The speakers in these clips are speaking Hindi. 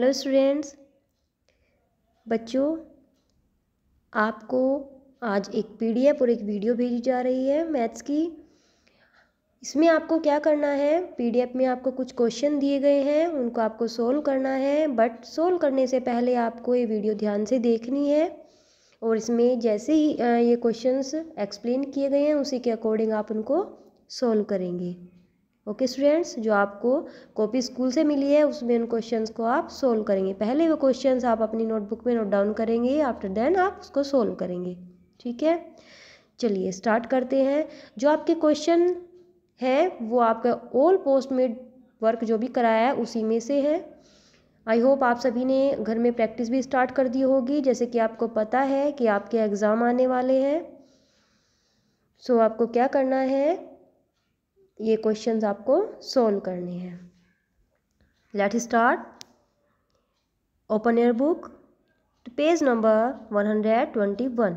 हेलो स्टूडेंट्स बच्चों आपको आज एक पीडीएफ और एक वीडियो भेजी जा रही है मैथ्स की इसमें आपको क्या करना है पीडीएफ में आपको कुछ क्वेश्चन दिए गए हैं उनको आपको सोल्व करना है बट सोल्व करने से पहले आपको ये वीडियो ध्यान से देखनी है और इसमें जैसे ही ये क्वेश्चंस एक्सप्लेन किए गए हैं उसी के अकॉर्डिंग आप उनको सोल्व करेंगे ओके स्टूडेंट्स जो आपको कॉपी स्कूल से मिली है उसमें उन क्वेश्चंस को आप सोल्व करेंगे पहले वो क्वेश्चंस आप अपनी नोटबुक में नोट डाउन करेंगे आफ्टर देन आप उसको सोल्व करेंगे ठीक है चलिए स्टार्ट करते हैं जो आपके क्वेश्चन है वो आपका ऑल पोस्ट मेड वर्क जो भी कराया है उसी में से है आई होप आप सभी ने घर में प्रैक्टिस भी स्टार्ट कर दी होगी जैसे कि आपको पता है कि आपके एग्ज़ाम आने वाले हैं सो so, आपको क्या करना है ये क्वेश्चन आपको सोल्व करने हैं let start open air book page number one hundred twenty one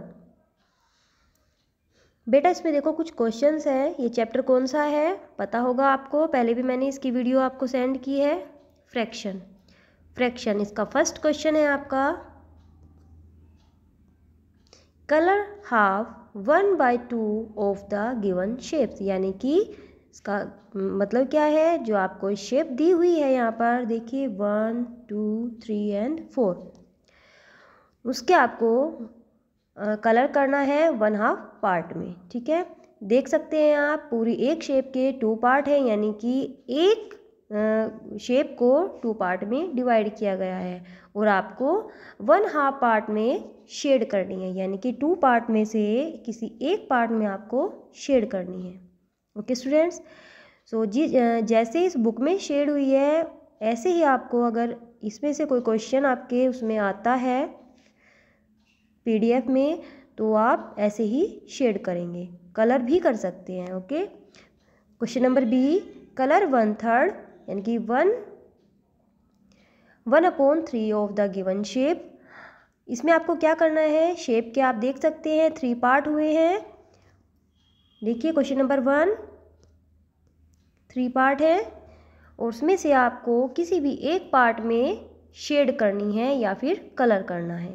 बेटा इसमें देखो कुछ क्वेश्चंस हैं ये चैप्टर कौन सा है पता होगा आपको पहले भी मैंने इसकी वीडियो आपको सेंड की है फ्रैक्शन फ्रैक्शन इसका फर्स्ट क्वेश्चन है आपका colour half one by two of the given shapes यानी कि इसका मतलब क्या है जो आपको शेप दी हुई है यहाँ पर देखिए one two three and four उसके आपको कलर करना है वन हाफ पार्ट में ठीक है देख सकते हैं आप पूरी एक शेप के टू पार्ट हैं यानी कि एक शेप को टू पार्ट में डिवाइड किया गया है और आपको वन हाफ पार्ट में शेड करनी है यानी कि टू पार्ट में से किसी एक पार्ट में आपको शेड करनी है ओके स्टूडेंट्स सो जी जैसे इस बुक में शेड हुई है ऐसे ही आपको अगर इसमें से कोई क्वेश्चन आपके उसमें आता है पीडीएफ में तो आप ऐसे ही शेड करेंगे कलर भी कर सकते हैं okay question number B colour one third यानी कि one one upon three of the given shape इसमें आपको क्या करना है शेप के आप देख सकते हैं थ्री पार्ट हुए हैं देखिए question number one three part है और उसमें से आपको किसी भी एक पार्ट में शेड करनी है या फिर कलर करना है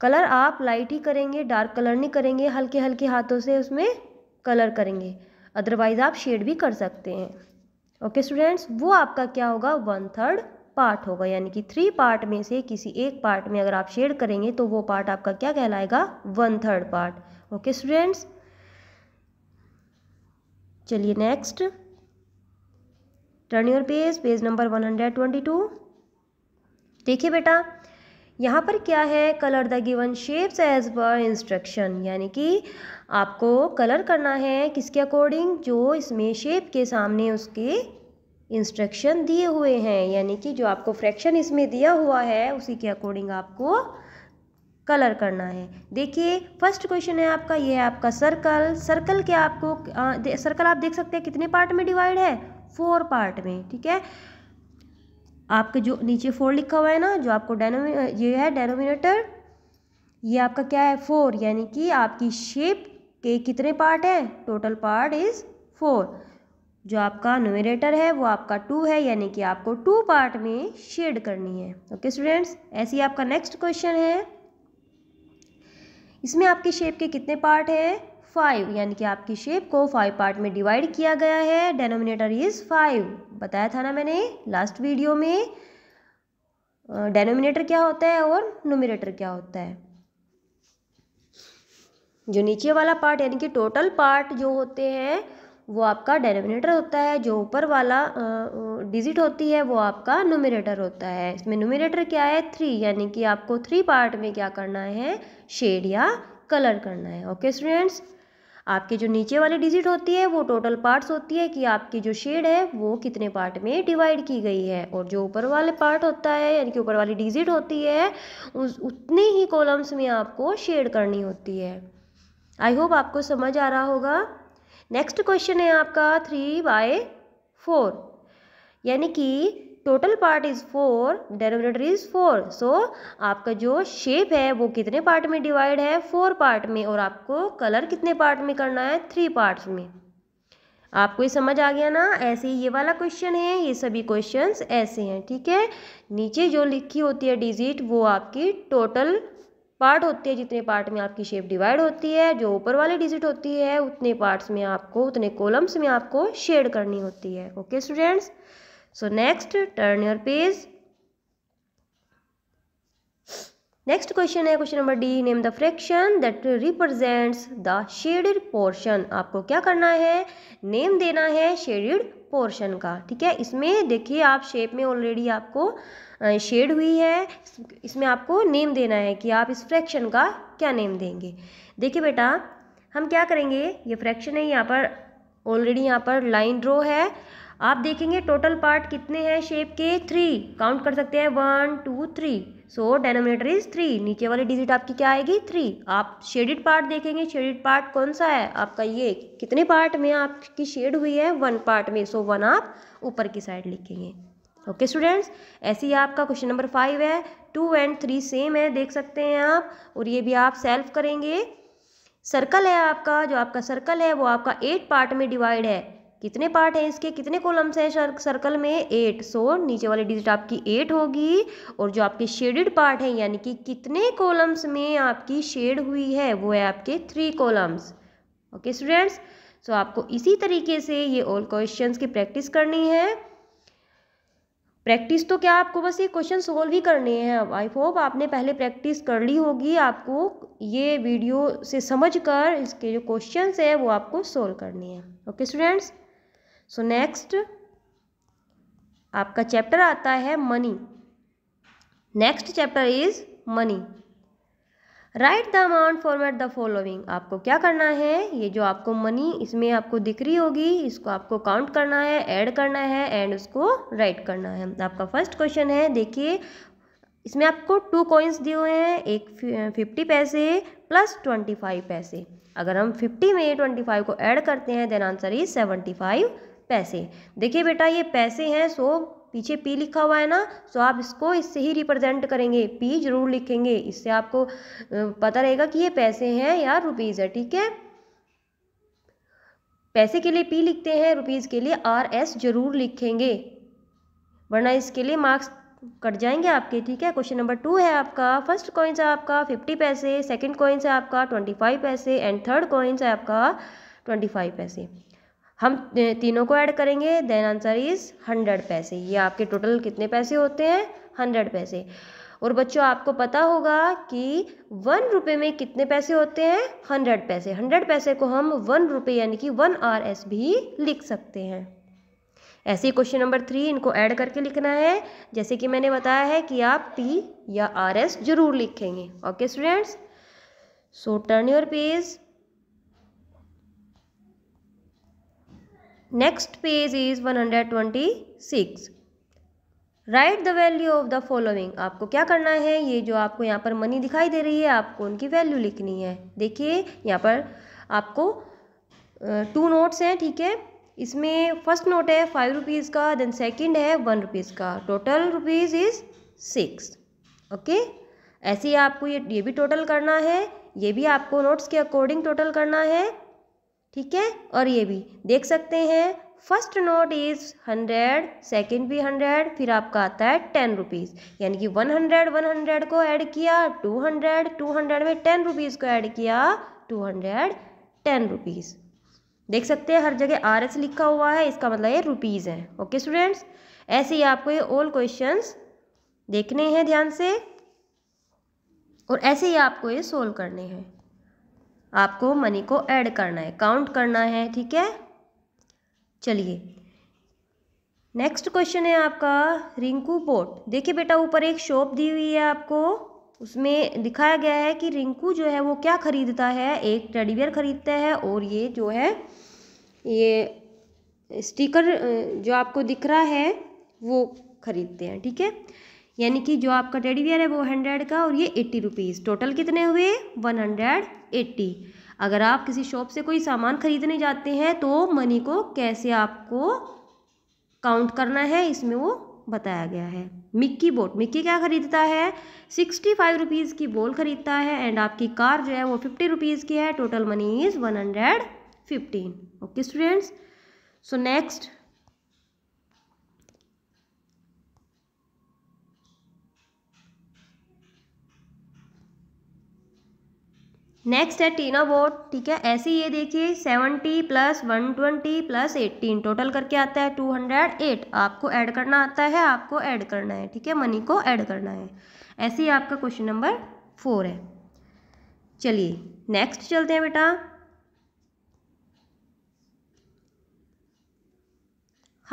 कलर आप लाइट ही करेंगे डार्क कलर नहीं करेंगे हल्के हल्के हाथों से उसमें कलर करेंगे अदरवाइज़ आप शेड भी कर सकते हैं ओके स्टूडेंट्स वो आपका क्या होगा वन थर्ड पार्ट होगा यानी कि थ्री पार्ट में से किसी एक पार्ट में अगर आप शेड करेंगे तो वो पार्ट आपका क्या कहलाएगा one third part okay students चलिए next turn your page page number one hundred twenty two देखिए बेटा यहाँ पर क्या है colour the given shapes as per instruction यानी कि आपको कलर करना है किसके अकॉर्डिंग जो इसमें शेप के सामने उसके इंस्ट्रक्शन दिए हुए हैं यानी कि जो आपको फ्रैक्शन इसमें दिया हुआ है उसी के अकॉर्डिंग आपको कलर करना है देखिए फर्स्ट क्वेश्चन है आपका ये है आपका सर्कल सर्कल के आपको आ, सर्कल आप देख सकते हैं कितने पार्ट में डिवाइड है फोर पार्ट में ठीक है आपके जो नीचे फोर लिखा हुआ है ना जो आपको डेनोमी ये है डेनोमिनेटर ये आपका क्या है फोर यानी कि आपकी शेप के कितने पार्ट है टोटल पार्ट इज़ फोर जो आपका नोमिनेटर है वो आपका टू है यानी कि आपको टू पार्ट में शेड करनी है ओके स्टूडेंट्स ऐसे ही आपका नेक्स्ट क्वेश्चन है इसमें आपकी शेप के कितने पार्ट हैं फाइव यानी कि आपकी शेप को फाइव पार्ट में डिवाइड किया गया है डेनोमिनेटर इज़ फाइव बताया था ना मैंने लास्ट वीडियो में डेनोमिनेटर क्या होता है और नोमिनेटर क्या होता है जो नीचे वाला पार्ट यानी कि टोटल पार्ट जो होते हैं वो आपका डेनोमिनेटर होता है जो ऊपर वाला डिजिट होती है वो आपका नोमिनेटर होता है इसमें नोमिनेटर क्या है थ्री यानी कि आपको थ्री पार्ट में क्या करना है शेड या कलर करना है ओके स्टूडेंट्स आपके जो नीचे वाले डिजिट होती है वो टोटल पार्ट्स होती है कि आपकी जो शेड है वो कितने पार्ट में डिवाइड की गई है और जो ऊपर वाले पार्ट होता है यानी कि ऊपर वाली डिजिट होती है उस उतने ही कॉलम्स में आपको शेड करनी होती है आई होप आपको समझ आ रहा होगा नेक्स्ट क्वेश्चन है आपका थ्री बाय फोर यानी कि total part is four denominator is four so आपका जो शेप है वो कितने पार्ट में डिवाइड है फोर पार्ट में और आपको कलर कितने पार्ट में करना है थ्री पार्ट्स में आपको ये समझ आ गया ना ऐसे ही ये वाला क्वेश्चन है ये सभी क्वेश्चंस ऐसे हैं ठीक है नीचे जो लिखी होती है डिजिट वो आपकी टोटल पार्ट होते हैं जितने पार्ट में आपकी शेप डिवाइड होती है जो ऊपर वाले डिजिट होती है उतने पार्ट्स में आपको उतने कॉलम्स में आपको शेड करनी होती है okay students so next turn your page next question है question number D name the fraction that represents the shaded portion आपको क्या करना है नेम देना है शेडेड पोर्शन का ठीक है इसमें देखिए आप शेप में ऑलरेडी आपको शेड हुई है इसमें आपको नेम देना है कि आप इस फ्रैक्शन का क्या नेम देंगे देखिए बेटा हम क्या करेंगे ये फ्रैक्शन है यहाँ पर ऑलरेडी यहाँ पर लाइन ड्रो है आप देखेंगे टोटल पार्ट कितने हैं शेप के थ्री काउंट कर सकते हैं one two three so denominator is three नीचे वाली डिजिट आपकी क्या आएगी थ्री आप शेडिड पार्ट देखेंगे शेडिड पार्ट कौन सा है आपका ये कितने पार्ट में आपकी शेड हुई है वन पार्ट में सो so, वन आप ऊपर की साइड लिखेंगे ओके स्टूडेंट्स ऐसे ही आपका क्वेश्चन नंबर फाइव है टू एंड थ्री सेम है देख सकते हैं आप और ये भी आप सेल्फ करेंगे सर्कल है आपका जो आपका सर्कल है वो आपका एट पार्ट में डिवाइड है कितने पार्ट है इसके कितने कॉलम्स हैं सर्कल में एट सो नीचे वाली डिजिट आपकी एट होगी और जो आपके शेडेड पार्ट है यानी कि कितने कॉलम्स में आपकी शेड हुई है वो है आपके three columns okay students so आपको इसी तरीके से ये ऑल क्वेश्चंस की प्रैक्टिस करनी है प्रैक्टिस तो क्या आपको बस ये क्वेश्चन सोल्व ही करने हैं अब आई होप आपने पहले प्रैक्टिस कर ली होगी आपको ये वीडियो से समझ कर इसके जो क्वेश्चन है वो आपको सोल्व करनी है ओके स्टूडेंट्स सो नेक्स्ट आपका चैप्टर आता है money next chapter is money write the amount format the following आपको क्या करना है ये जो आपको मनी इसमें आपको दिख रही होगी इसको आपको काउंट करना है ऐड करना है एंड उसको राइट करना है आपका फर्स्ट क्वेश्चन है देखिए इसमें आपको टू कॉइन्स दिए हुए हैं एक फिफ्टी पैसे प्लस ट्वेंटी फाइव पैसे अगर हम फिफ्टी में ट्वेंटी फाइव को ऐड करते हैं then answer is seventy five paise देखिए बेटा ये पैसे हैं सो पीछे पी लिखा हुआ है ना सो आप इसको इससे ही रिप्रेजेंट करेंगे पी जरूर लिखेंगे इससे आपको पता रहेगा कि ये पैसे हैं या रुपीज़ है ठीक है पैसे के लिए पी लिखते हैं रुपीज़ के लिए आर एस जरूर लिखेंगे वरना इसके लिए मार्क्स कट जाएंगे आपके ठीक है क्वेश्चन नंबर टू है आपका फर्स्ट कॉइन्स है आपका फिफ्टी पैसे सेकंड कॉइन्स है आपका twenty five paise and third coins है आपका ट्वेंटी फाइव पैसे हम तीनों को ऐड करेंगे देन आंसर इज़ हंड्रेड पैसे ये आपके टोटल कितने पैसे होते हैं हंड्रेड पैसे और बच्चों आपको पता होगा कि वन रुपये में कितने पैसे होते हैं हंड्रेड पैसे हंड्रेड पैसे को हम वन रुपये यानी कि वन आर एस भी लिख सकते हैं ऐसे ही क्वेश्चन नंबर थ्री इनको ऐड करके लिखना है जैसे कि मैंने बताया है कि आप पी या आर एस जरूर लिखेंगे okay students so turn your page Next page is 126. Write the value of the following आपको क्या करना है ये जो आपको यहाँ पर मनी दिखाई दे रही है आपको उनकी वैल्यू लिखनी है देखिए यहाँ पर आपको टू नोट्स हैं ठीक है इसमें फर्स्ट नोट है फाइव रुपीज़ का देन सेकंड है वन रुपीज़ का total rupees is six okay ऐसे ही आपको ये ये भी टोटल करना है ये भी आपको नोट्स के अकॉर्डिंग टोटल करना है ठीक है और ये भी देख सकते हैं first note is hundred second भी हंड्रेड फिर आपका आता है टेन रुपीज़ यानी कि वन हंड्रेड वन हंड्रेड को ऐड किया टू हंड्रेड टू हंड्रेड में टेन रुपीज़ को ऐड किया टू हंड्रेड टेन रुपीज़ देख सकते हैं हर जगह आर एस लिखा हुआ है इसका मतलब ये रुपीज़ है ओके स्टूडेंट्स ऐसे ही आपको ये ऑल क्वेश्चंस देखने हैं ध्यान से और ऐसे ही आपको ये सोल्व करने हैं आपको मनी को ऐड करना है काउंट करना है ठीक है चलिए नेक्स्ट क्वेश्चन है आपका रिंकू बोट देखिए बेटा ऊपर एक शॉप दी हुई है आपको उसमें दिखाया गया है कि रिंकू जो है वो क्या खरीदता है एक टेडीबियर खरीदता है और ये जो है ये स्टिकर जो आपको दिख रहा है वो खरीदते हैं ठीक है यानी कि जो आपका टेडी बियर है वो हंड्रेड का और ये एट्टी रुपीज़ टोटल कितने हुए वन हंड्रेड एट्टी अगर आप किसी शॉप से कोई सामान खरीदने जाते हैं तो मनी को कैसे आपको काउंट करना है इसमें वो बताया गया है मिक्की बोट मिक्की क्या ख़रीदता है सिक्सटी फाइव रुपीज़ की बोल ख़रीदता है एंड आपकी कार जो है वो फिफ्टी रुपीज़ की है total money is one hundred fifteen okay students so next next है टीना वोट ठीक है ऐसे ये देखिए seventy plus one twenty plus eighteen total करके आता है टू हंड्रेड एट आपको ऐड करना आता है आपको ऐड करना है ठीक है मनी को ऐड करना है ऐसे ही आपका क्वेश्चन नंबर फोर है चलिए नेक्स्ट चलते हैं बेटा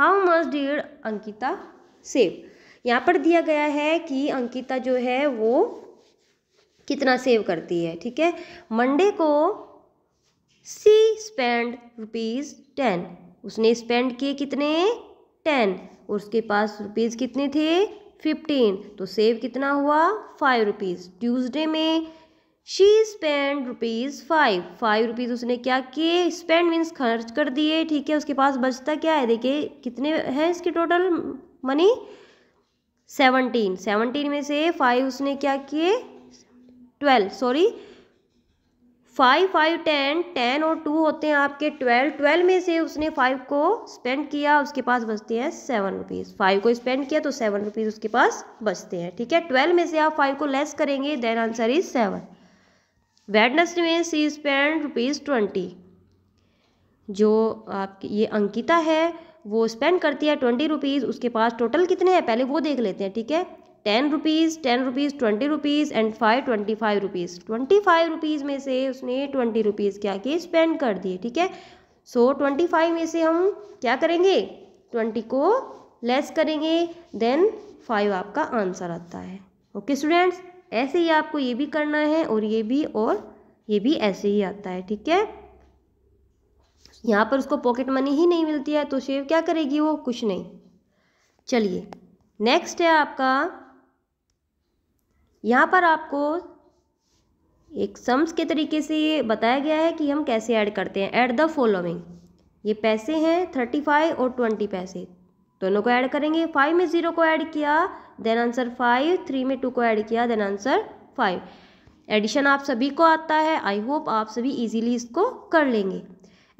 how much did Ankita save यहाँ पर दिया गया है कि अंकिता जो है वो कितना सेव करती है ठीक है मंडे को सी स्पेंड रुपीज़ टेन उसने स्पेंड किए कितने टेन और उसके पास रुपीज़ कितने थे फिफ्टीन तो सेव कितना हुआ फाइव रुपीज़ ट्यूजडे में she spend rupees five five rupees उसने क्या किए स्पेंड मीन्स खर्च कर दिए ठीक है उसके पास बचता क्या है देखिए कितने हैं इसके टोटल मनी सेवनटीन सेवनटीन में से फाइव उसने क्या किए twelve sorry five five ten ten और टू होते हैं आपके ट्वेल्व ट्वेल्व में से उसने फाइव को स्पेंड किया उसके पास बचते हैं सेवन रुपीज़ फाइव को स्पेंड किया तो सेवन रुपीज़ उसके पास बचते हैं ठीक है ट्वेल्व में से आप फाइव को लेस करेंगे then answer is seven Wednesday में सी स्पेंड रुपीज़ ट्वेंटी जो आपकी ये अंकिता है वो स्पेंड करती है ट्वेंटी रुपीज़ उसके पास टोटल कितने हैं पहले वो देख लेते हैं ठीक है ten rupees ten rupees twenty rupees and five twenty five rupees twenty five rupees में से उसने ट्वेंटी रुपीज़ क्या किए स्पेंड कर दिए ठीक है सो ट्वेंटी फाइव में से हम क्या करेंगे ट्वेंटी को लेस करेंगे देन फाइव आपका आंसर आता है ओके स्टूडेंट्स ऐसे ही आपको ये भी करना है और ये भी और ये भी ऐसे ही आता है ठीक है यहाँ पर उसको पॉकेट मनी ही नहीं मिलती है तो शेव क्या करेगी वो कुछ नहीं चलिए नेक्स्ट है आपका यहाँ पर आपको एक सम्स के तरीके से ये बताया गया है कि हम कैसे ऐड करते हैं ऐड द फॉलोइंग ये पैसे हैं थर्टी फाइव और ट्वेंटी पैसे दोनों को ऐड करेंगे फाइव में ज़ीरो को ऐड किया देन आंसर फाइव थ्री में टू को ऐड किया देन आंसर फाइव एडिशन आप सभी को आता है आई होप आप सभी इजीली इसको कर लेंगे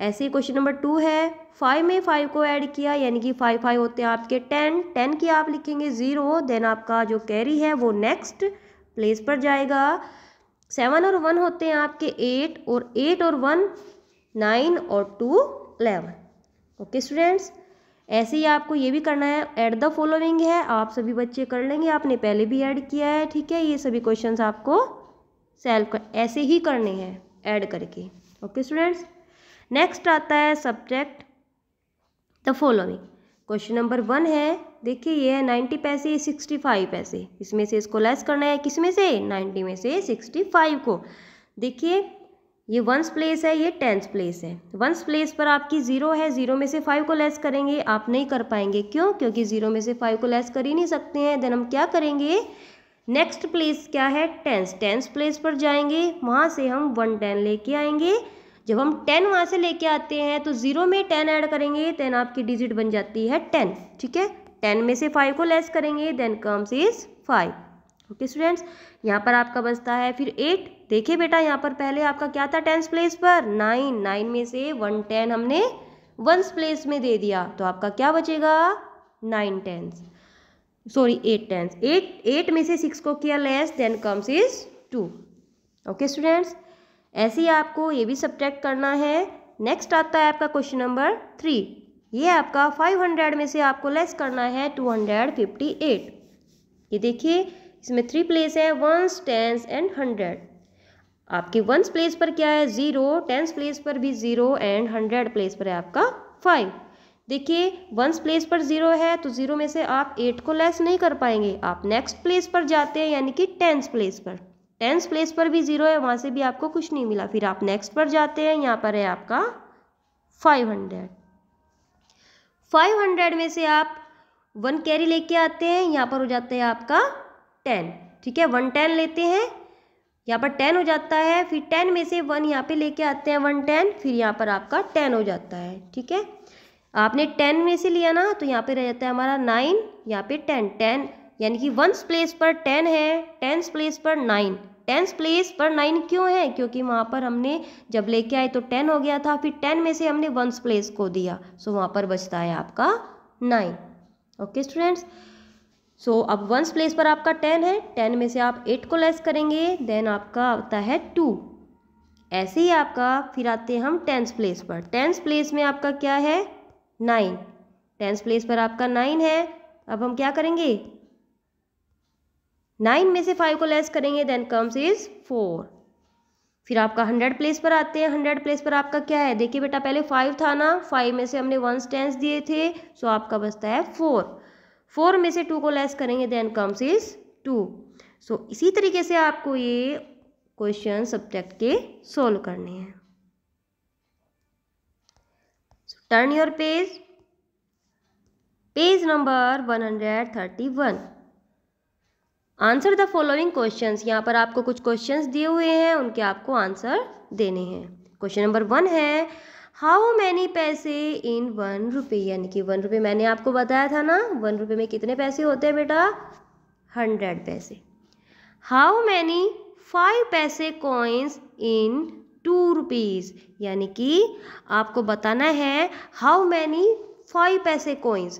ऐसे क्वेश्चन नंबर टू है फाइव में फाइव को ऐड किया यानी कि फाइव फाइव होते हैं आपके टेन टेन की आप लिखेंगे ज़ीरो देन आपका जो कैरी है वो नेक्स्ट प्लेस पर जाएगा सेवन और वन होते हैं आपके एट और एट और वन नाइन और टू अलेवन ओके स्टूडेंट्स ऐसे ही आपको ये भी करना है ऐड द फॉलोइंग है आप सभी बच्चे कर लेंगे आपने पहले भी ऐड किया है ठीक है ये सभी क्वेश्चंस आपको सेल्फ कर ऐसे ही करने हैं ऐड करके ओके स्टूडेंट्स नेक्स्ट आता है subject the following question number one है देखिए ये है नाइन्टी पैसे सिक्सटी फाइव पैसे इसमें से इसको लेस करना है किस में से नाइन्टी में से सिक्सटी फाइव को देखिए ये वंस प्लेस है ये टेंथ प्लेस है वंस प्लेस पर आपकी ज़ीरो है ज़ीरो में से फाइव को लेस करेंगे आप नहीं कर पाएंगे क्यों क्योंकि ज़ीरो में से फाइव को लेस कर ही नहीं सकते हैं देन हम क्या करेंगे नेक्स्ट प्लेस क्या है टेंस टेंस प्लेस पर जाएंगे वहाँ से हम वन टेन लेके आएंगे जब हम टेन वहाँ से लेके आते हैं तो ज़ीरो में टेन ऐड करेंगे देन आपकी डिजिट बन जाती है टेन ठीक है टेन में से फाइव को लेस करेंगे then comes is five okay students यहाँ पर आपका बचता है फिर एट देखिए बेटा यहाँ पर पहले आपका क्या था टेंस प्लेस पर नाइन नाइन में से वन टेन हमने वंस प्लेस में दे दिया तो आपका क्या बचेगा nine tens sorry eight tens eight eight में से सिक्स को किया less then comes is two okay students ऐसे ही आपको ये भी सब्ट्रैक्ट करना है नेक्स्ट आता है आपका क्वेश्चन नंबर थ्री ये आपका फाइव हंड्रेड में से आपको लेस करना है टू हंड्रेड फिफ्टी एट ये देखिए इसमें थ्री प्लेस है वंस टेंस एंड हंड्रेड आपके वंस प्लेस पर क्या है ज़ीरो टेंस प्लेस पर भी ज़ीरो एंड हंड्रेड प्लेस पर है आपका फाइव देखिए वंस प्लेस पर ज़ीरो है तो ज़ीरो में से आप एट को लेस नहीं कर पाएंगे आप नेक्स्ट प्लेस पर जाते हैं यानी कि टेंस प्लेस पर टेंस प्लेस पर भी ज़ीरो है वहाँ से भी आपको कुछ नहीं मिला फिर आप नेक्स्ट पर जाते हैं यहाँ पर है आपका फाइव हंड्रेड फाइव हंड्रेड में से आप वन कैरी लेके आते हैं यहाँ पर हो जाता है आपका टेन ठीक है वन टेन लेते हैं यहाँ पर टेन हो जाता है फिर टेन में से वन यहाँ पे लेके आते हैं वन टेन फिर यहाँ पर आपका टेन हो जाता है ठीक है आपने टेन में से लिया ना तो यहाँ पे रह जाता है हमारा नाइन यहाँ पे टेन टेन यानी कि वंस प्लेस पर टेन है टेंस प्लेस पर नाइन टेंस प्लेस पर नाइन क्यों है क्योंकि वहाँ पर हमने जब लेके आए तो टेन हो गया था फिर टेन में से हमने वंस प्लेस को दिया सो वहाँ पर बचता है आपका नाइन ओके स्टूडेंट्स सो अब वंस प्लेस पर आपका टेन है टेन में से आप एट को लेस करेंगे देन आपका आता है टू ऐसे ही आपका फिर आते हैं हम टेंस प्लेस पर टेंस प्लेस में आपका क्या है नाइन टेंस प्लेस पर आपका नाइन है अब हम क्या करेंगे नाइन में से फाइव को लेस करेंगे देन कम्स इज फोर फिर आपका हंड्रेड प्लेस पर आते हैं हंड्रेड प्लेस पर आपका क्या है देखिए बेटा पहले फाइव था ना फाइव में से हमने वन टेंस दिए थे सो आपका बचता है फोर फोर में से टू को लेस करेंगे then comes is two so इसी तरीके से आपको ये क्वेश्चन सब्जेक्ट के सोल्व करने हैं turn your page page number one hundred thirty one answer the following questions यहाँ पर आपको कुछ क्वेश्चंस दिए हुए हैं उनके आपको आंसर देने हैं क्वेश्चन नंबर वन है how many paise in one रुपये यानी कि वन रुपये मैंने आपको बताया था ना वन रुपये में कितने पैसे होते हैं बेटा हंड्रेड पैसे how many five paise coins in two rupees यानी कि आपको बताना है how many five paise coins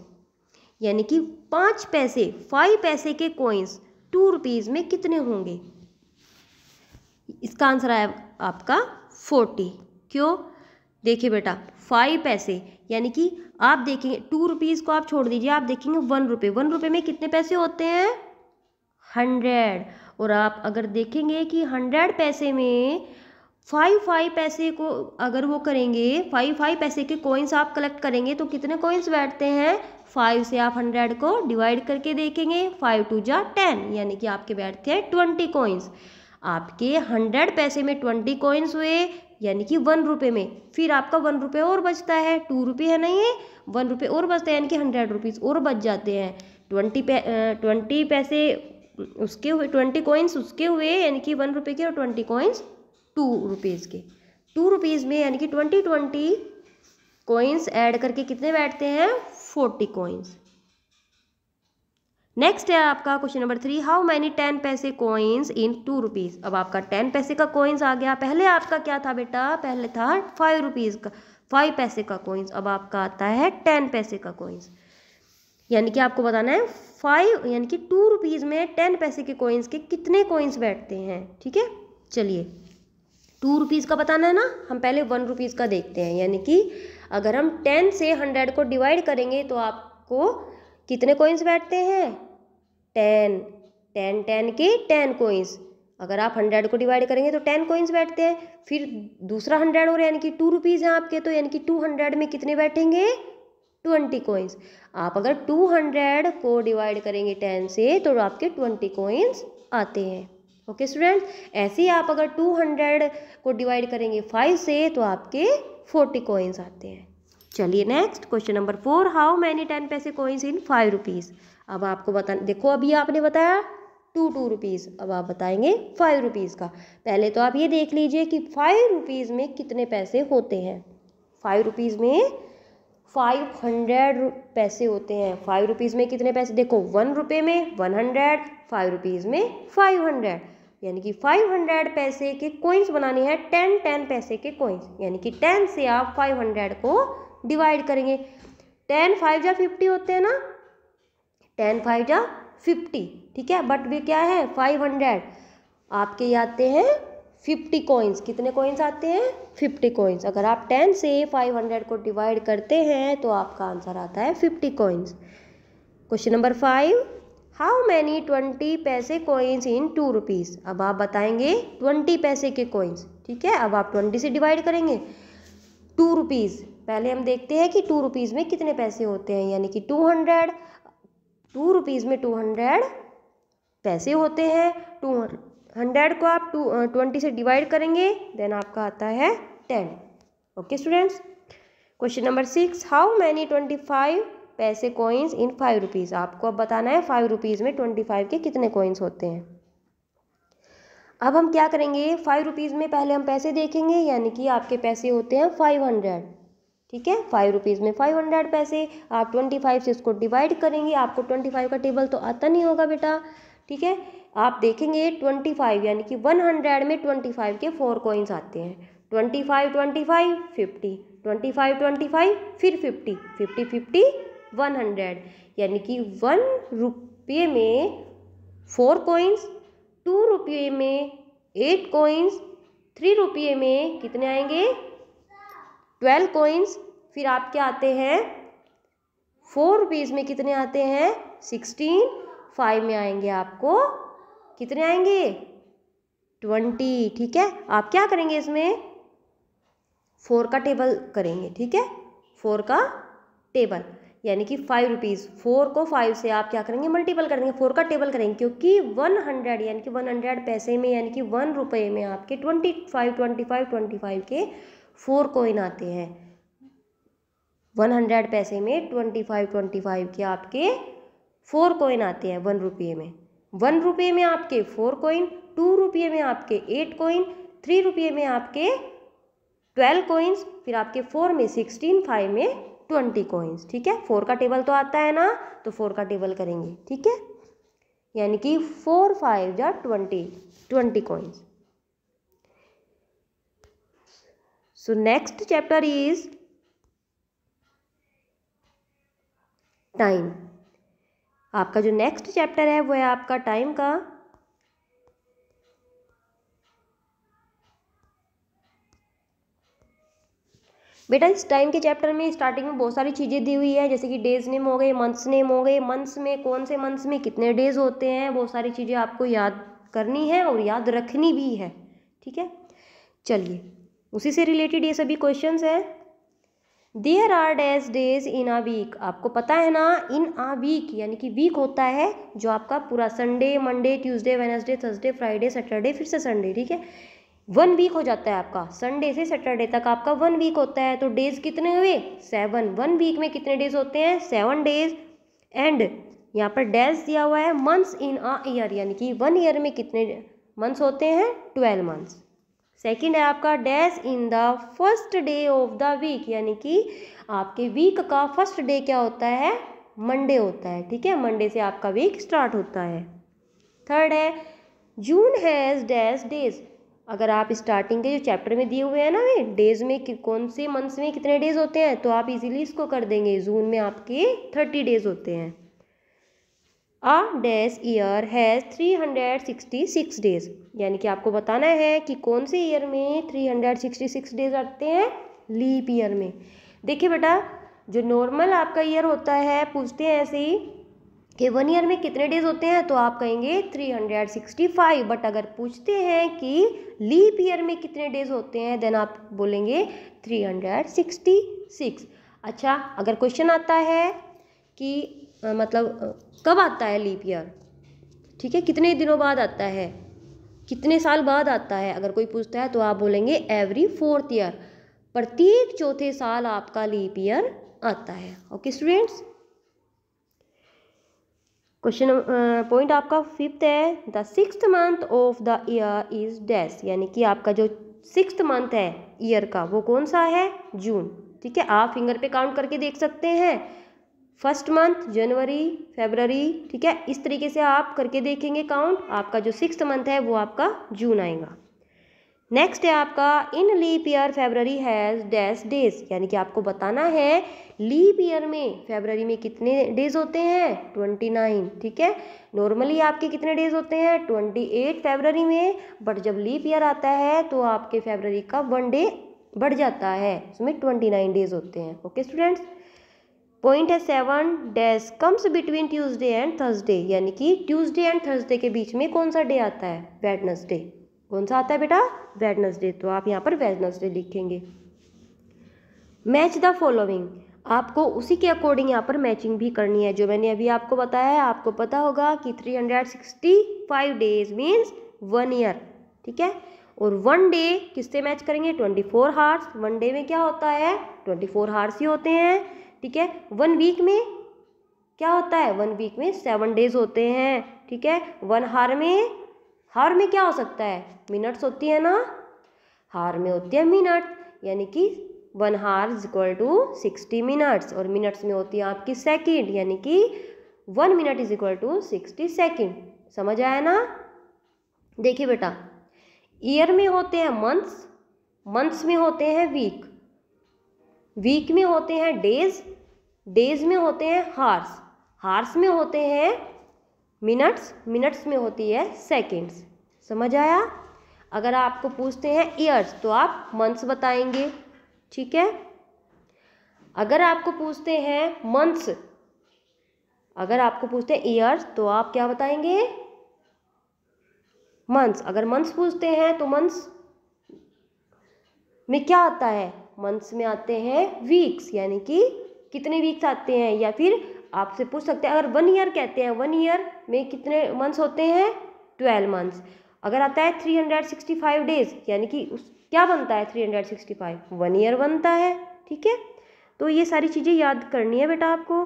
यानी कि पाँच पैसे फाइव पैसे के कॉइन्स टू रुपीज़ में कितने होंगे इसका आंसर आया आपका फोर्टी क्यों देखिए बेटा फाइव पैसे यानी कि आप देखेंगे टू रुपीज़ को आप छोड़ दीजिए आप देखेंगे वन रुपये वन रुपये में कितने पैसे होते हैं हंड्रेड और आप अगर देखेंगे कि हंड्रेड पैसे में फाइव फाइव पैसे को अगर वो करेंगे फाइव फाइव पैसे के कोइंस आप कलेक्ट करेंगे तो कितने कॉइन्स बैठते हैं फाइव से आप हंड्रेड को डिवाइड करके देखेंगे फाइव टू जा टेन यानी कि आपके बैठते हैं ट्वेंटी कोइंस आपके हंड्रेड पैसे में ट्वेंटी कोइंस हुए यानी कि वन रुपये में फिर आपका वन रुपये और बचता है टू रुपये है नहीं है वन रुपये और बचता है यानी कि हंड्रेड रुपीज़ और बच जाते हैं ट्वेंटी ट्वेंटी पैसे उसके हुए ट्वेंटी कोइंस उसके हुए यानी कि वन रुपये के और ट्वेंटी कोइंस टू रुपीज़ के टू रुपीज़ में यानी कि ट्वेंटी ट्वेंटी कोइंस ऐड करके कितने बैठते हैं फोर्टी कॉइन्स नेक्स्ट है आपका question number three how many ten paise coins in two rupees अब आपका टेन पैसे का कॉइन्स आ गया पहले आपका क्या था बेटा पहले था फाइव रुपीज़ का फाइव पैसे का कॉइन्स अब आपका आता है टेन पैसे का कॉइन्स यानी कि आपको बताना है फाइव यानी कि टू रुपीज़ में टेन पैसे के कॉइन्स के कितने कॉइन्स बैठते हैं ठीक है चलिए टू रुपीज़ का बताना है ना हम पहले वन रुपीज़ का देखते हैं यानी कि अगर हम टेन से हंड्रेड को डिवाइड करेंगे तो आपको कितने कोइंस बैठते हैं टेन टेन टेन के टेन कोइंस अगर आप हंड्रेड को डिवाइड करेंगे तो टेन कोइंस बैठते हैं फिर दूसरा हंड्रेड और यानी कि टू रुपीज़ हैं आपके तो यानी कि टू हंड्रेड में कितने बैठेंगे ट्वेंटी कोइंस आप अगर टू हंड्रेड को डिवाइड करेंगे टेन से तो आपके ट्वेंटी कोइंस आते हैं ओके स्टूडेंट ऐसे ही आप अगर 200 को डिवाइड करेंगे फाइव से तो आपके फोर्टी कॉइन्स आते हैं चलिए next question number four how many ten paise coins in five rupees अब आपको बता देखो अभी आपने बताया टू टू रुपीज़ अब आप बताएंगे फाइव रुपीज़ का पहले तो आप ये देख लीजिए कि फाइव रुपीज़ में कितने पैसे होते हैं फाइव रुपीज़ में फाइव हंड्रेड पैसे होते हैं फाइव रुपीज़ में कितने पैसे देखो वन रुपये में वन हंड्रेड फाइव रुपीज़ में फाइव हंड्रेड यानी कि 500 पैसे के कोइंस बनाने हैं 10 10 पैसे के कोइंस यानी कि 10 से आप 500 को डिवाइड करेंगे 10 फाइव जा फिफ्टी होते हैं ना 10 फाइव जा फिफ्टी ठीक है बट वे क्या है 500 आपके आते हैं फिफ्टी कॉइन्स कितने कॉइन्स आते हैं फिफ्टी कॉइन्स अगर आप टेन से फाइव हंड्रेड को डिवाइड करते हैं तो आपका आंसर आता है fifty coins question number five how many twenty paise coins in two rupees अब आप बताएंगे ट्वेंटी पैसे के कॉइन्स ठीक है अब आप ट्वेंटी से डिवाइड करेंगे टू रुपीज़ पहले हम देखते हैं कि टू रुपीज़ में कितने पैसे होते हैं यानी कि टू हंड्रेड टू रुपीज़ में टू हंड्रेड पैसे होते हैं टू हंड्रेड को आप टू ट्वेंटी से डिवाइड करेंगे देन आपका आता है ten okay students question number six how many twenty five paise coins in five rupees आपको अब बताना है फाइव रुपीज़ में ट्वेंटी फाइव के कितने कोइंस होते हैं अब हम क्या करेंगे फाइव रुपीज़ में पहले हम पैसे देखेंगे यानी कि आपके पैसे होते हैं फाइव हंड्रेड ठीक है फाइव रुपीज़ में फाइव हंड्रेड पैसे आप ट्वेंटी फाइव से इसको डिवाइड करेंगे आपको ट्वेंटी फाइव का टेबल तो आता नहीं होगा बेटा ठीक है आप देखेंगे ट्वेंटी फाइव यानी कि वन हंड्रेड में ट्वेंटी फाइव के फोर कॉइन्स आते हैं twenty five twenty five fifty twenty five twenty five फिर fifty fifty fifty one hundred यानी कि वन रुपये में फोर कोइंस टू रुपये में एट कोइंस थ्री रुपये में कितने आएंगे ट्वेल्व कोइंस फिर आपके आते हैं फोर रुपीज़ में कितने आते हैं सिक्सटीन फाइव में आएंगे आपको कितने आएंगे ट्वेंटी ठीक है आप क्या करेंगे इसमें फोर का टेबल करेंगे ठीक है फोर का टेबल यानी कि फाइव रुपीज़ फोर को फाइव से आप क्या करेंगे मल्टीपल कर देंगे फोर का टेबल करेंगे क्योंकि वन हंड्रेड यानी कि वन हंड्रेड पैसे में यानी कि वन रुपये में आपके twenty five twenty five twenty five के फोर कोइन आते हैं वन हंड्रेड पैसे में ट्वेंटी फाइव ट्वेंटी फाइव के आपके फोर कोइन आते हैं वन रुपये में वन रुपये में आपके फोर कोइन टू रुपये में आपके एट कोइन थ्री रुपये में आपके ट्वेल्व कोइंस फिर आपके फोर में सिक्सटीन फाइव में ट्वेंटी कॉइन्स ठीक है फोर का टेबल तो आता है ना तो फोर का टेबल करेंगे ठीक है यानी कि फोर फाइव या twenty twenty coins so next chapter is time आपका जो नेक्स्ट चैप्टर है वो है आपका टाइम का बेटा इस टाइम के चैप्टर में स्टार्टिंग में बहुत सारी चीज़ें दी हुई है जैसे कि डेज नेम हो गए मंथ्स नेम हो गए मंथ्स में कौन से मंथ्स में कितने डेज होते हैं बहुत सारी चीज़ें आपको याद करनी है और याद रखनी भी है ठीक है चलिए उसी से रिलेटेड ये सभी क्वेश्चंस हैं there are days days in a week आपको पता है ना इन आ वीक यानी कि वीक होता है जो आपका पूरा Sunday Monday Tuesday Wednesday Thursday Friday Saturday फिर से संडे ठीक है वन वीक हो जाता है आपका संडे से सैटरडे तक आपका वन वीक होता है तो डेज कितने हुए सेवन वन वीक में कितने डेज होते हैं सेवन डेज एंड यहाँ पर डेज दिया हुआ है मंथ्स इन आ ईयर यानी कि वन ईयर में कितने मंथ्स होते हैं ट्वेल्व मंथ्स सेकेंड है आपका dash in the first day of the week यानी कि आपके वीक का फर्स्ट डे क्या होता है मंडे होता है ठीक है मंडे से आपका वीक स्टार्ट होता है थर्ड है जून हैज़ डैश डेज अगर आप स्टार्टिंग के जो चैप्टर में दिए हुए हैं ना डेज में कौन से मंथ्स में कितने डेज होते हैं तो आप इजीली इसको कर देंगे जून में आपके थर्टी डेज होते हैं a dash year has three hundred sixty six days यानी कि आपको बताना है कि कौन से ईयर में three hundred sixty six days आते हैं लीप ईयर में देखिए बेटा जो नॉर्मल आपका ईयर होता है पूछते हैं ऐसे ही कि वन ईयर में कितने डेज होते हैं तो आप कहेंगे 365 बट अगर पूछते हैं कि लीप ईयर में कितने डेज होते हैं देन आप बोलेंगे 366 अच्छा अगर क्वेश्चन आता है कि आ, मतलब कब आता है लीप ईयर ठीक है कितने दिनों बाद आता है कितने साल बाद आता है अगर कोई पूछता है तो आप बोलेंगे एवरी फोर्थ ईयर प्रत्येक चौथे साल आपका लीप ईयर आता है okay students question point uh, आपका फिफ्थ है the six month of the year is dash यानी कि आपका जो सिक्स मंथ है ईयर का वो कौन सा है जून ठीक है आप फिंगर पे काउंट करके देख सकते हैं फर्स्ट मंथ जनवरी फेबररी ठीक है इस तरीके से आप करके देखेंगे काउंट आपका जो सिक्स मंथ है वो आपका जून आएगा नेक्स्ट है आपका in leap year February has dash days यानी कि आपको बताना है लीप ईयर में फेबररी में कितने डेज होते हैं ट्वेंटी नाइन ठीक है नॉर्मली आपके कितने डेज होते हैं ट्वेंटी एट फेबररी में बट जब लीप ईयर आता है तो आपके फेबररी का वन डे बढ़ जाता है उसमें ट्वेंटी नाइन डेज होते हैं ओके स्टूडेंट्स पॉइंट है seven dash comes between Tuesday and Thursday यानी कि ट्यूजडे एंड थर्सडे के बीच में कौन सा डे आता है वेडनसडे कौन सा आता है बेटा वेडनसडे तो आप यहाँ पर वेडनसडे लिखेंगे मैच द फॉलोइंग आपको उसी के अकॉर्डिंग यहाँ पर मैचिंग भी करनी है जो मैंने अभी आपको बताया है आपको पता होगा कि 365 डेज मींस वन ईयर ठीक है और वन डे किससे मैच करेंगे 24 फोर हार्स वन डे में क्या होता है 24 फोर हार्स ही होते हैं ठीक है वन वीक में क्या होता है वन वीक में सेवन डेज होते हैं ठीक है वन हार में हार में क्या हो सकता है मिनट्स होती है ना हार में होती है मिनट यानी कि one hour is equal to sixty minutes और मिनट्स में होती है आपकी सेकेंड यानी कि one minute is equal to sixty second समझ आया ना देखिए बेटा ईयर में होते हैं मंथ्स मंथ्स में होते हैं वीक वीक में होते हैं डेज डेज में होते हैं हार्स हार्स में होते हैं मिनट्स मिनट्स में होती है सेकेंड्स समझ आया अगर आपको पूछते हैं ईयर्स तो आप मंथ्स बताएंगे ठीक है अगर आपको पूछते हैं मंथ्स अगर आपको पूछते हैं ईयर्स तो आप क्या बताएंगे मंथ्स अगर मंथ्स पूछते हैं तो मंथ्स में क्या आता है मंथ्स में आते हैं वीक्स यानी कि कितने वीक्स आते हैं या फिर आपसे पूछ सकते हैं अगर वन ईयर कहते हैं वन ईयर में कितने मंथ्स होते हैं ट्वेल्व मंथ्स अगर आता है three hundred sixty five days यानी कि उस क्या बनता है three hundred sixty five one year बनता है ठीक है तो ये सारी चीज़ें याद करनी है बेटा आपको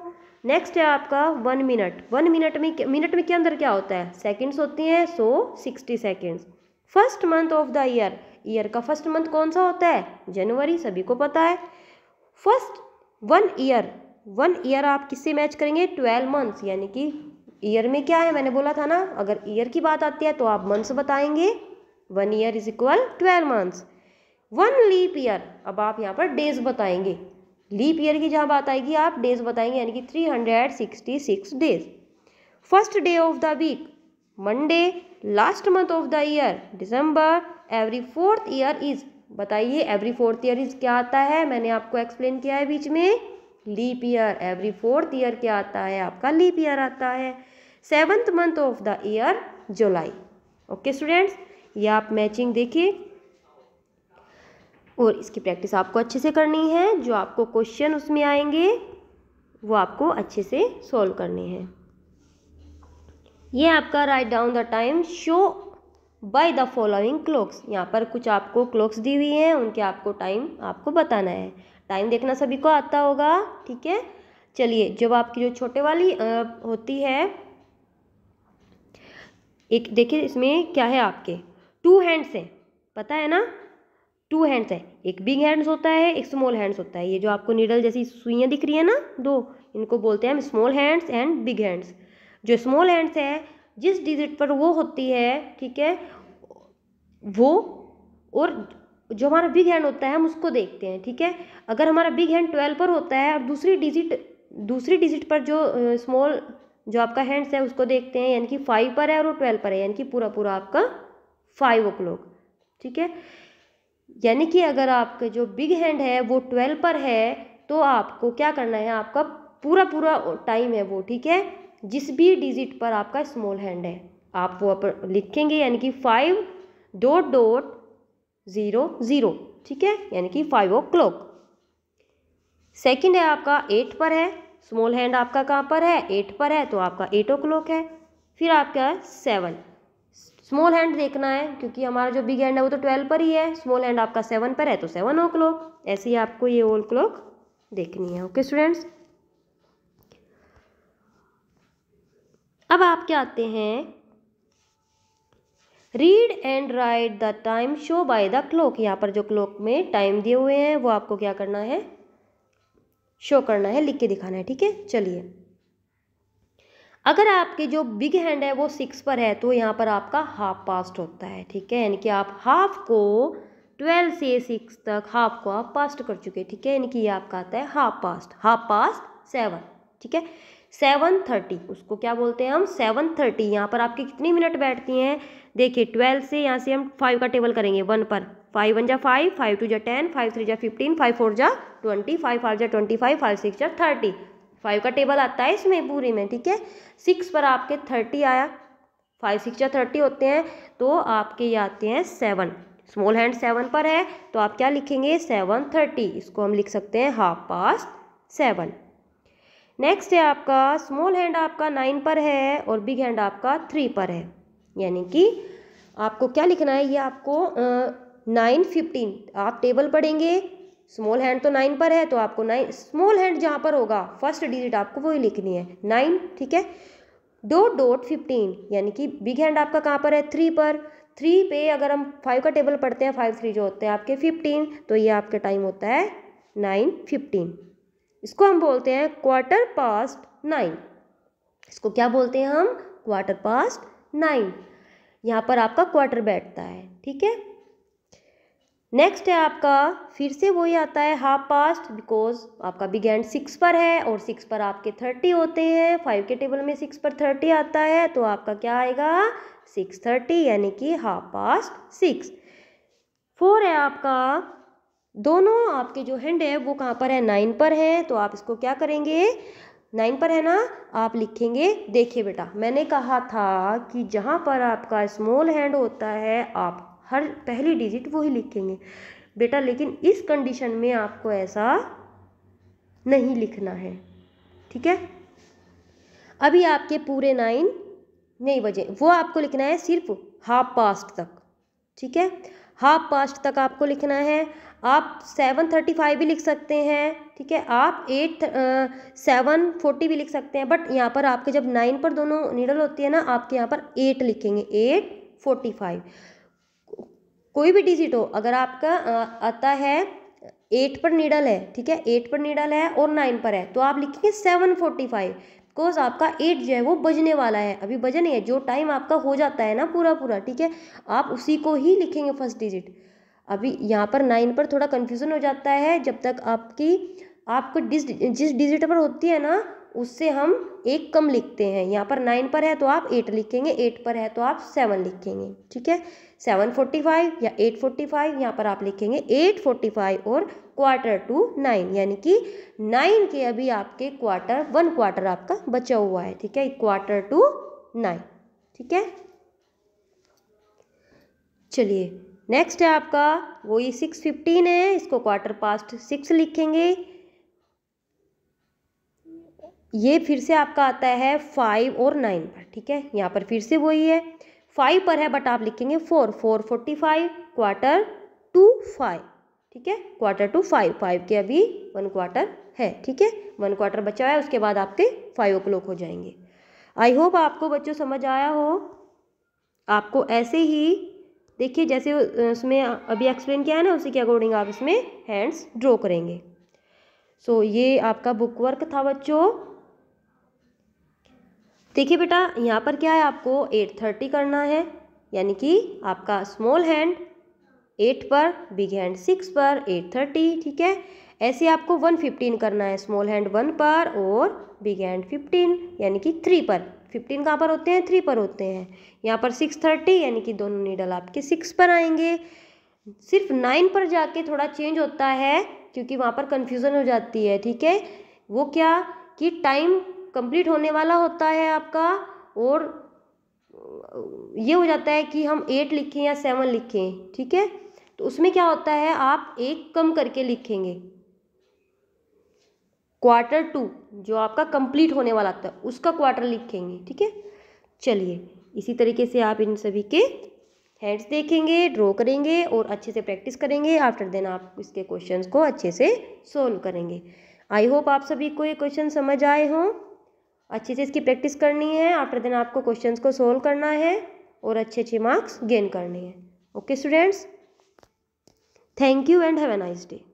नेक्स्ट है आपका वन मिनट वन मिनट में मिनट में के अंदर क्या होता है सेकेंड्स होती हैं so sixty seconds first month of the year year का फर्स्ट मंथ कौन सा होता है जनवरी सभी को पता है first one year one year आप किससे मैच करेंगे ट्वेल्व मंथ्स यानी कि ईयर में क्या है मैंने बोला था ना अगर ईयर की बात आती है तो आप मंथ्स बताएंगे one year is equal twelve months one leap year अब आप यहाँ पर डेज बताएंगे लीप ईयर की जहाँ बात आएगी आप डेज बताएंगे यानी कि three hundred sixty six days first day of the week Monday last month of the year December every fourth year is बताइए एवरी फोर्थ ईयर इज क्या आता है मैंने आपको एक्सप्लेन किया है बीच में leap year every fourth year क्या आता है आपका लीप ईयर आता है seventh month of the year July okay students ये आप मैचिंग देखिए और इसकी प्रैक्टिस आपको अच्छे से करनी है जो आपको क्वेश्चन उसमें आएंगे वो आपको अच्छे से सॉल्व करने हैं ये आपका write down the time show by the following clocks यहाँ पर कुछ आपको क्लॉक्स दी हुई हैं उनके आपको टाइम आपको बताना है टाइम देखना सभी को आता होगा ठीक है चलिए जब आपकी जो छोटे वाली आ, होती है एक देखिए इसमें क्या है आपके टू हैंड्स हैं पता है ना टू हैंड्स है एक बिग हैंड्स होता है एक स्मॉल हैंड्स होता है ये जो आपको नीडल जैसी सुइयाँ दिख रही है ना दो इनको बोलते हैं हम small hands and big hands जो स्मॉल हैंड्स है जिस डिजिट पर वो होती है ठीक है वो और जो हमारा बिग हैंड होता है हम उसको देखते हैं ठीक है अगर हमारा बिग हैंड ट्वेल्व पर होता है और दूसरी डिजिट दूसरी डिजिट पर जो स्मॉल जो आपका हैंड्स है उसको देखते हैं यानी कि फाइव पर है और वो ट्वेल्व पर है यानी कि पूरा पूरा आपका फाइव ओ क्लॉक ठीक है यानी कि अगर आपके जो बिग हैंड है वो ट्वेल्व पर है तो आपको क्या करना है आपका पूरा पूरा टाइम है वो ठीक है जिस भी डिजिट पर आपका स्मॉल हैंड है आप वो लिखेंगे यानी कि five dot dot zero zero ठीक है यानी कि फाइव ओ क्लॉक सेकेंड है आपका एट पर है स्मॉल हैंड आपका कहाँ पर है एट पर है तो आपका एट ओ क्लॉक है फिर आपका है सेवन स्मॉल हैंड देखना है क्योंकि हमारा जो बिग हैंड है वो तो ट्वेल्व पर ही है स्मॉल हैंड आपका सेवन पर है तो सेवन ओ क्लॉक ऐसे ही आपको ये ओल क्लॉक देखनी है ओके स्टूडेंट्स अब आप क्या आते हैं read and write the time show by the clock यहाँ पर जो क्लॉक में टाइम दिए हुए हैं वो आपको क्या करना है शो करना है लिख के दिखाना है ठीक है चलिए अगर आपके जो बिग हैंड है वो सिक्स पर है तो यहाँ पर आपका हाफ पास्ट होता है ठीक है यानी कि आप हाफ को ट्वेल्व से सिक्स तक हाफ को आप पास्ट कर चुके ठीक है यानी कि ये आपका आता है half past half past seven ठीक है सेवन थर्टी उसको क्या बोलते हैं हम सेवन थर्टी यहाँ पर आपकी कितनी मिनट बैठती हैं देखिए ट्वेल्व से यहाँ से हम फाइव का टेबल करेंगे वन पर फाइव वन जा फाइव फाइव टू जा टेन फाइव थ्री जा फिफ्टीन फाइव फोर जा ट्वेंटी फाइव फाइव जा ट्वेंटी फाइव फाइव सिक्स जा थर्टी फाइव का टेबल आता है इसमें पूरी में ठीक है सिक्स पर आपके थर्टी आया फाइव सिक्स जा थर्टी होते हैं तो आपके ये आते हैं सेवन स्मॉल हैंड सेवन पर है तो आप क्या लिखेंगे सेवन थर्टी इसको हम लिख सकते हैं हाफ पास्ट सेवन नेक्स्ट है आपका स्मॉल हैंड आपका नाइन पर है और बिग हैंड आपका थ्री पर है यानी कि आपको क्या लिखना है ये आपको नाइन फिफ्टीन आप टेबल पढ़ेंगे स्मॉल हैंड तो नाइन पर है तो आपको नाइन स्मॉल हैंड जहाँ पर होगा फर्स्ट डिजिट आपको वही लिखनी है नाइन ठीक है दो डॉट फिफ्टीन यानी कि बिग हैंड आपका कहाँ पर है थ्री पर थ्री पे अगर हम फाइव का टेबल पढ़ते हैं फाइव थ्री जो होते हैं आपके फिफ्टीन तो ये आपका टाइम होता है नाइन फिफ्टीन इसको हम बोलते हैं क्वार्टर पास्ट नाइन इसको क्या बोलते हैं हम क्वार्टर पास्ट नाइन यहाँ पर आपका क्वार्टर बैठता है ठीक है नेक्स्ट है आपका फिर से वही आता है हाफ पास्ट बिकॉज आपका बिग एंड सिक्स पर है और सिक्स पर आपके थर्टी होते हैं फाइव के टेबल में सिक्स पर थर्टी आता है तो आपका क्या आएगा सिक्स थर्टी यानी कि हाफ पास्ट सिक्स फोर है आपका दोनों आपके जो हैंड है वो कहाँ पर है नाइन पर है तो आप इसको क्या करेंगे नाइन पर है ना आप लिखेंगे देखिए बेटा मैंने कहा था कि जहाँ पर आपका स्मॉल हैंड होता है आप हर पहली डिजिट वही लिखेंगे बेटा लेकिन इस कंडीशन में आपको ऐसा नहीं लिखना है ठीक है अभी आपके पूरे नाइन नहीं बजे वो आपको लिखना है सिर्फ हाफ पास्ट तक ठीक है हाफ पास्ट तक आपको लिखना है आप सेवन थर्टी फाइव भी लिख सकते हैं ठीक है आप एट सेवन फोर्टी भी लिख सकते हैं बट यहाँ पर आपके जब नाइन पर दोनों निडल होती है ना आपके यहाँ पर एट लिखेंगे एट फोर्टी फाइव कोई भी डिजिट हो अगर आपका आता है एट पर निडल है ठीक है एट पर निडल है और नाइन पर है तो आप लिखेंगे सेवन फोर्टी फाइव बिकॉज आपका एट जो है वो बजने वाला है अभी बजन ही है जो टाइम आपका हो जाता है ना पूरा पूरा ठीक है आप उसी को ही लिखेंगे फर्स्ट डिजिट अभी यहाँ पर नाइन पर थोड़ा कन्फ्यूज़न हो जाता है जब तक आपकी आपको डिस जिस डिजिट पर होती है ना उससे हम एक कम लिखते हैं यहाँ पर नाइन पर है तो आप एट लिखेंगे एट पर है तो आप सेवन लिखेंगे ठीक है सेवन फोर्टी फाइव या एट फोर्टी फाइव यहाँ पर आप लिखेंगे एट फोर्टी फाइव और क्वार्टर टू नाइन यानी कि नाइन के अभी आपके क्वार्टर वन क्वार्टर आपका बचा हुआ है ठीक है क्वार्टर टू नाइन ठीक है चलिए नेक्स्ट है आपका वो सिक्स फिफ्टीन है इसको क्वार्टर पास्ट सिक्स लिखेंगे ये फिर से आपका आता है फाइव और नाइन पर ठीक है यहाँ पर फिर से वही है फाइव पर है बट आप लिखेंगे four four forty five quarter to five ठीक है क्वार्टर टू फाइव फाइव के अभी वन क्वार्टर है ठीक है वन क्वार्टर बचा है उसके बाद आपके फाइव ओ क्लॉक हो जाएंगे आई होप आपको बच्चों समझ आया हो आपको ऐसे ही देखिए जैसे उसमें अभी एक्सप्लेन किया है ना उसी के अकॉर्डिंग आप इसमें हैंड्स ड्रॉ करेंगे सो so, ये आपका बुक वर्क था बच्चों देखिए बेटा यहाँ पर क्या है आपको एट थर्टी करना है यानी कि आपका स्मॉल हैंड एट पर बिग हैंड सिक्स पर एट थर्टी ठीक है ऐसे आपको वन फिफ्टीन करना है स्मॉल हैंड वन पर और बिग हैंड फिफ्टीन यानी कि थ्री पर फिफ्टीन कहाँ पर होते हैं थ्री पर होते हैं यहाँ पर सिक्स थर्टी यानी कि दोनों नीडल आपके सिक्स पर आएंगे सिर्फ नाइन पर जाके थोड़ा चेंज होता है क्योंकि वहाँ पर कन्फ्यूज़न हो जाती है ठीक है वो क्या कि टाइम कंप्लीट होने वाला होता है आपका और ये हो जाता है कि हम एट लिखें या सेवन लिखें ठीक है तो उसमें क्या होता है आप एक कम करके लिखेंगे क्वार्टर टू जो आपका कंप्लीट होने वाला था उसका क्वार्टर लिखेंगे ठीक है चलिए इसी तरीके से आप इन सभी के हैंड्स देखेंगे ड्रॉ करेंगे और अच्छे से प्रैक्टिस करेंगे आफ्टर देन आप इसके क्वेश्चंस को अच्छे से सोल्व करेंगे आई होप आप सभी को ये क्वेश्चन समझ आए हों अच्छे से इसकी प्रैक्टिस करनी है आफ्टर देन आपको क्वेश्चन को सोल्व करना है और अच्छे अच्छे मार्क्स गेन करने हैं okay students thank you and have a nice day